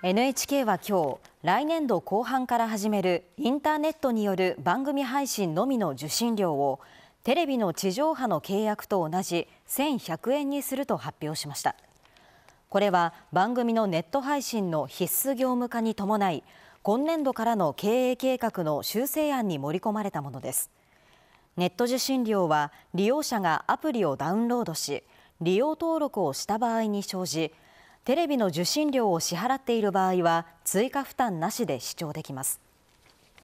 NHK は今日来年度後半から始めるインターネットによる番組配信のみの受信料をテレビの地上波の契約と同じ1100円にすると発表しましたこれは番組のネット配信の必須業務化に伴い今年度からの経営計画の修正案に盛り込まれたものですネット受信料は利用者がアプリをダウンロードし利用登録をした場合に生じテレビの受信料を支払っている場合は追加負担なしで視聴できます